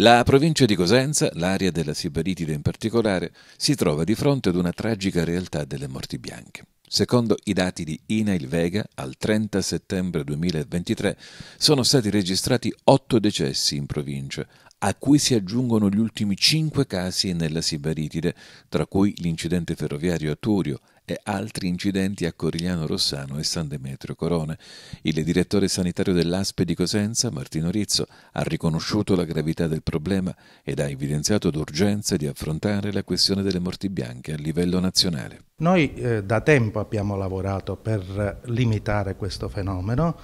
La provincia di Cosenza, l'area della Sibaritide in particolare, si trova di fronte ad una tragica realtà delle morti bianche. Secondo i dati di Inail Vega, al 30 settembre 2023 sono stati registrati 8 decessi in provincia, a cui si aggiungono gli ultimi 5 casi nella Sibaritide, tra cui l'incidente ferroviario a Turio e altri incidenti a Corigliano Rossano e San Demetrio Corone. Il direttore sanitario dell'ASPE di Cosenza, Martino Rizzo, ha riconosciuto la gravità del problema ed ha evidenziato l'urgenza di affrontare la questione delle morti bianche a livello nazionale. Noi eh, da tempo abbiamo lavorato per limitare questo fenomeno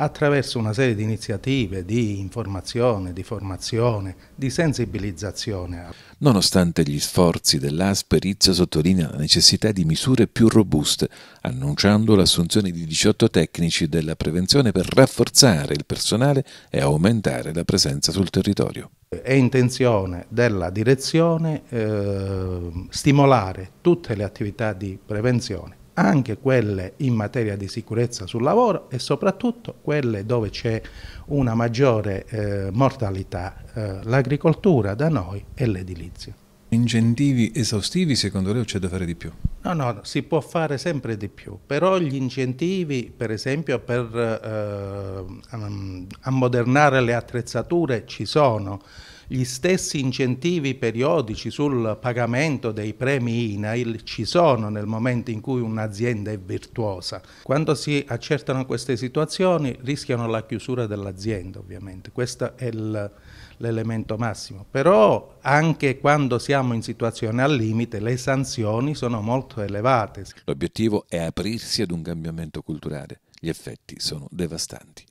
attraverso una serie di iniziative di informazione, di formazione, di sensibilizzazione. Nonostante gli sforzi dell'ASP, Rizzo sottolinea la necessità di misure più robuste, annunciando l'assunzione di 18 tecnici della prevenzione per rafforzare il personale e aumentare la presenza sul territorio è intenzione della direzione eh, stimolare tutte le attività di prevenzione, anche quelle in materia di sicurezza sul lavoro e soprattutto quelle dove c'è una maggiore eh, mortalità, eh, l'agricoltura da noi e l'edilizia. Incentivi esaustivi secondo lei o c'è da fare di più? No, no, si può fare sempre di più, però gli incentivi per esempio per eh, ammodernare le attrezzature ci sono, gli stessi incentivi periodici sul pagamento dei premi INAIL ci sono nel momento in cui un'azienda è virtuosa. Quando si accertano queste situazioni rischiano la chiusura dell'azienda ovviamente, questo è l'elemento massimo. Però anche quando siamo in situazione al limite le sanzioni sono molto elevate. L'obiettivo è aprirsi ad un cambiamento culturale. Gli effetti sono devastanti.